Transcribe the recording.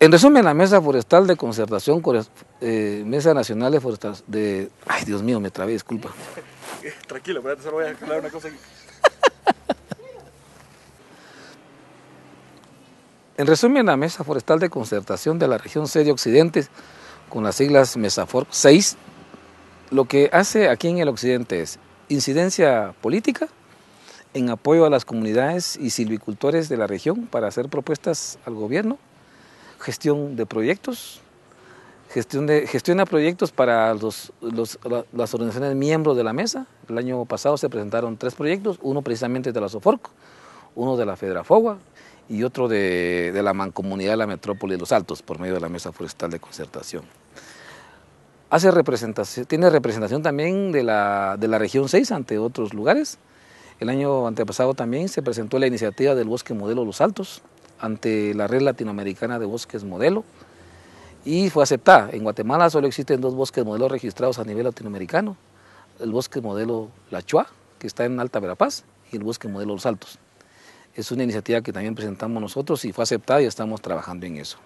En resumen, la Mesa Forestal de Concertación, eh, Mesa Nacional de de... Ay, Dios mío, me trabé, disculpa. Tranquilo, voy a una cosa en resumen, la Mesa Forestal de Concertación de la región sede Occidente, con las siglas MESAFOR 6, lo que hace aquí en el Occidente es incidencia política, en apoyo a las comunidades y silvicultores de la región para hacer propuestas al gobierno, gestión de proyectos, gestión, de, gestiona proyectos para las organizaciones miembros de la mesa. El año pasado se presentaron tres proyectos, uno precisamente de la SOFORC, uno de la Fedrafogua y otro de, la Mancomunidad de la Metrópoli de los Altos por medio de la Mesa Forestal de Concertación. Hace representación, tiene representación también de la, de la región 6 ante otros lugares. El año antepasado también se presentó la iniciativa del Bosque Modelo Los Altos, ante la Red Latinoamericana de Bosques Modelo y fue aceptada. En Guatemala solo existen dos bosques modelos registrados a nivel latinoamericano, el bosque modelo La Chua, que está en Alta Verapaz, y el bosque modelo Los Altos. Es una iniciativa que también presentamos nosotros y fue aceptada y estamos trabajando en eso.